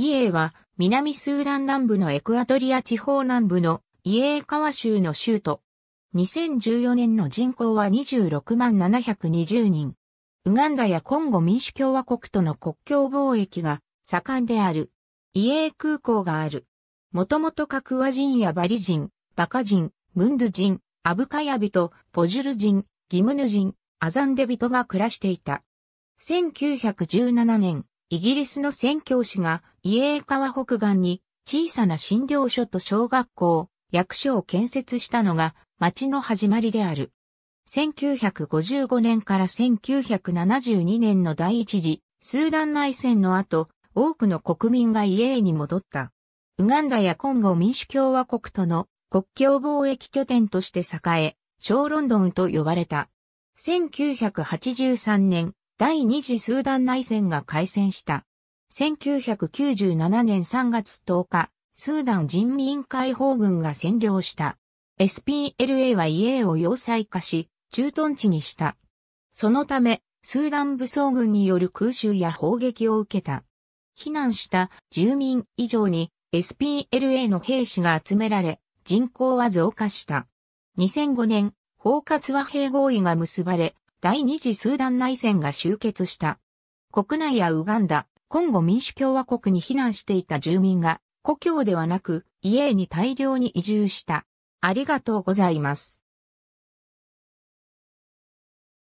イエーは南スーダン南部のエクアトリア地方南部のイエー川州の州都。2014年の人口は26万720人。ウガンダやコンゴ民主共和国との国境貿易が盛んである。イエー空港がある。もともとカクワ人やバリ人、バカ人、ムンド人、アブカヤ人、ポジュル人、ギムヌ人、アザンデ人が暮らしていた。1917年、イギリスの宣教師が、イエー川北岸に小さな診療所と小学校、役所を建設したのが町の始まりである。1955年から1972年の第一次スーダン内戦の後、多くの国民がイエーに戻った。ウガンダやコンゴ民主共和国との国境貿易拠点として栄え、小ロンドンと呼ばれた。1983年、第二次スーダン内戦が開戦した。1997年3月10日、スーダン人民解放軍が占領した。SPLA は家を要塞化し、駐屯地にした。そのため、スーダン武装軍による空襲や砲撃を受けた。避難した住民以上に SPLA の兵士が集められ、人口は増加した。2005年、包括和平合意が結ばれ、第二次スーダン内戦が終結した。国内やウガンダ、コンゴ民主共和国に避難していた住民が、故郷ではなく、家に大量に移住した。ありがとうございます。